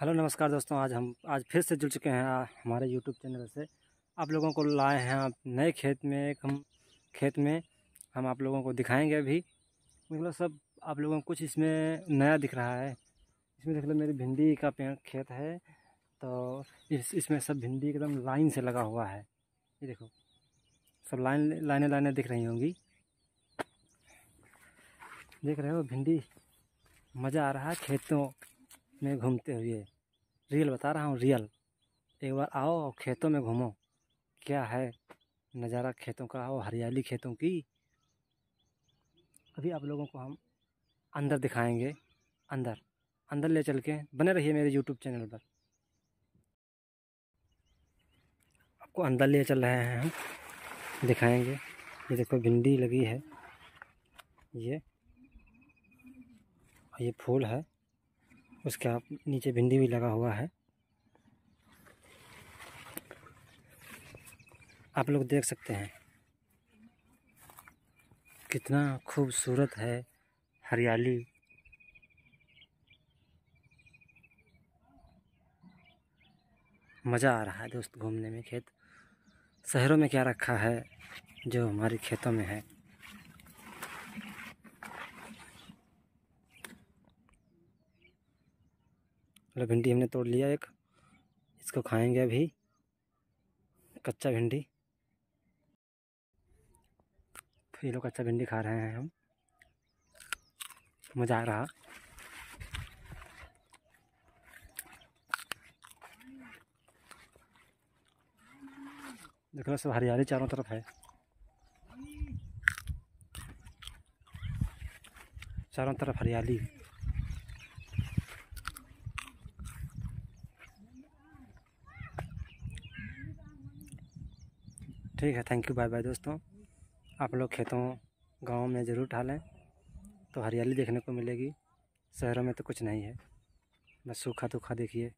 hello नमस्कार दोस्तों आज हम आज फिर से जुड़ चुके हैं हमारे यूट्यूब चैनल से आप लोगों को लाए हैं आप नए खेत में एक हम खेत में हम आप लोगों को दिखाएंगे अभी मतलब सब आप लोगों को कुछ इसमें नया दिख रहा है इसमें देख लो मेरी भिंडी का पेड़ खेत है तो इस इसमें सब भिंडी एकदम लाइन से लगा हुआ है ये देखो सब लाइन लाइने लाइने दिख रही होंगी देख रहे हो भिंडी मज़ा आ रहा है खेतों में घूमते हुए रियल बता रहा हूँ रियल एक बार आओ और खेतों में घूमो क्या है नज़ारा खेतों का और हरियाली खेतों की अभी आप लोगों को हम अंदर दिखाएंगे अंदर अंदर ले चल के बने रहिए मेरे यूट्यूब चैनल पर आपको अंदर ले चल रहे हैं हम दिखाएंगे ये देखो भिंडी लगी है ये ये फूल है उसके आप नीचे भिंडी भी लगा हुआ है आप लोग देख सकते हैं कितना खूबसूरत है हरियाली मज़ा आ रहा है दोस्त घूमने में खेत शहरों में क्या रखा है जो हमारे खेतों में है मतलब भिंडी हमने तोड़ लिया एक इसको खाएंगे अभी कच्चा भिंडी ये लोग कच्चा भिंडी खा रहे हैं हम मज़ा आ रहा देख लो सब हरियाली चारों तरफ है चारों तरफ हरियाली ठीक है थैंक यू बाय बाय दोस्तों आप लोग खेतों गाँव में ज़रूर टहलें तो हरियाली देखने को मिलेगी शहरों में तो कुछ नहीं है बस सूखा तूखा देखिए